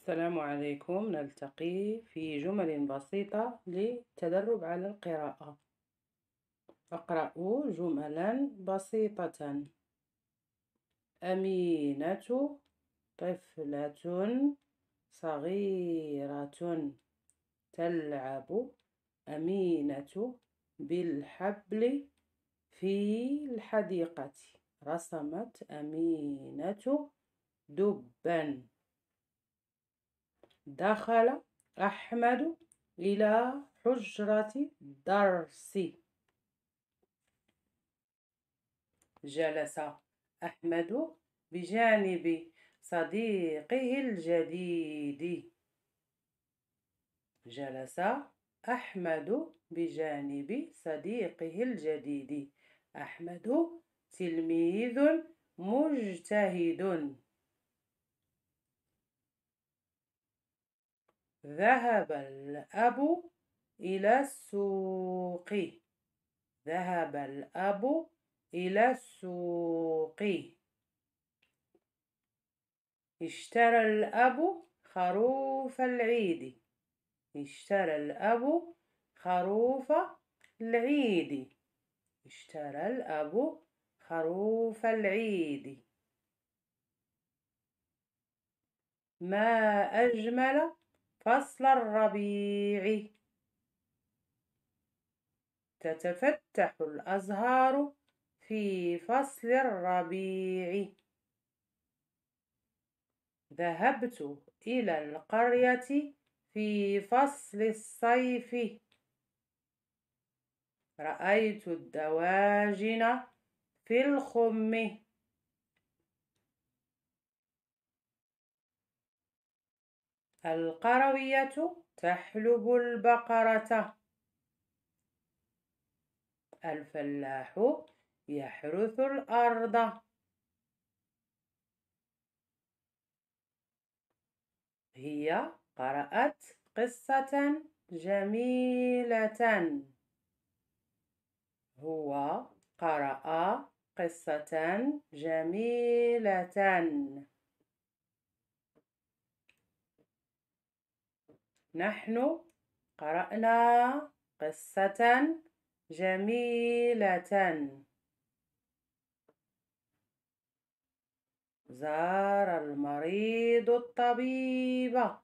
السلام عليكم نلتقي في جمل بسيطة للتدرب على القراءة اقرأ جملا بسيطة أمينة طفلة صغيرة تلعب أمينة بالحبل في الحديقة رسمت أمينة دبا دخل أحمد إلى حجرة الدرس جلس أحمد بجانب صديقه الجديد جلس أحمد بجانب صديقه الجديد أحمد تلميذ مجتهد ذهب الأب إلى السوق ذهب الأب إلى السوق اشترى الأب خروف العيد اشترى الأب خروف العيد اشترى الأب خروف العيد ما أجمل فصل الربيع تتفتح الأزهار في فصل الربيع ذهبت إلى القرية في فصل الصيف رأيت الدواجن في الخم القروية تحلب البقرة الفلاح يحرث الأرض هي قرأت قصة جميلة هو قرأ قصة جميلة نحن قرأنا قصة جميلة زار المريض الطبيب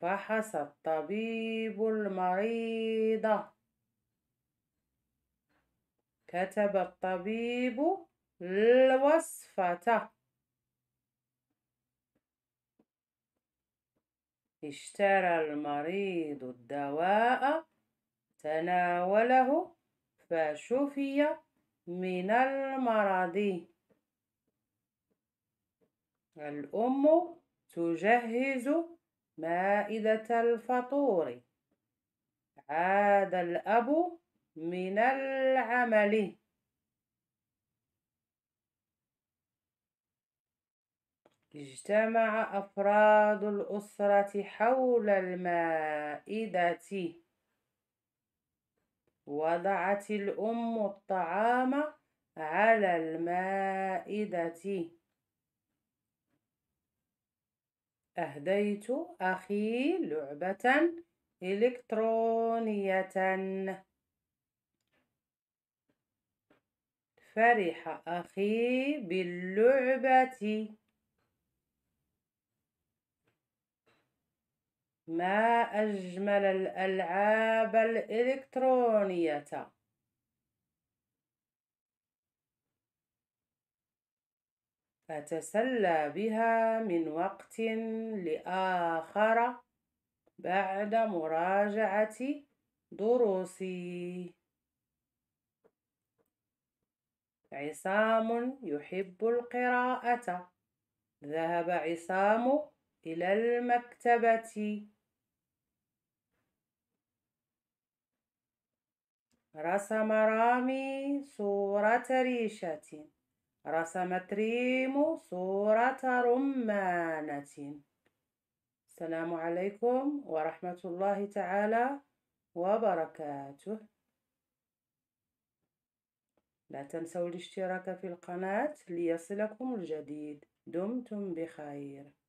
فحص الطبيب المريض كتب الطبيب الوصفة اشترى المريض الدواء تناوله فشفي من المرض الأم تجهز مائدة الفطور عاد الأب من العمل اجتمع أفراد الأسرة حول المائدة وضعت الأم الطعام على المائدة أهديت أخي لعبة إلكترونية فرح أخي باللعبة ما أجمل الألعاب الإلكترونية أتسلى بها من وقت لآخر بعد مراجعة دروسي عصام يحب القراءة ذهب عصام إلى المكتبة رسم رامي صورة ريشة رسمت ريم صورة رمانة السلام عليكم ورحمة الله تعالى وبركاته لا تنسوا الاشتراك في القناة ليصلكم الجديد دمتم بخير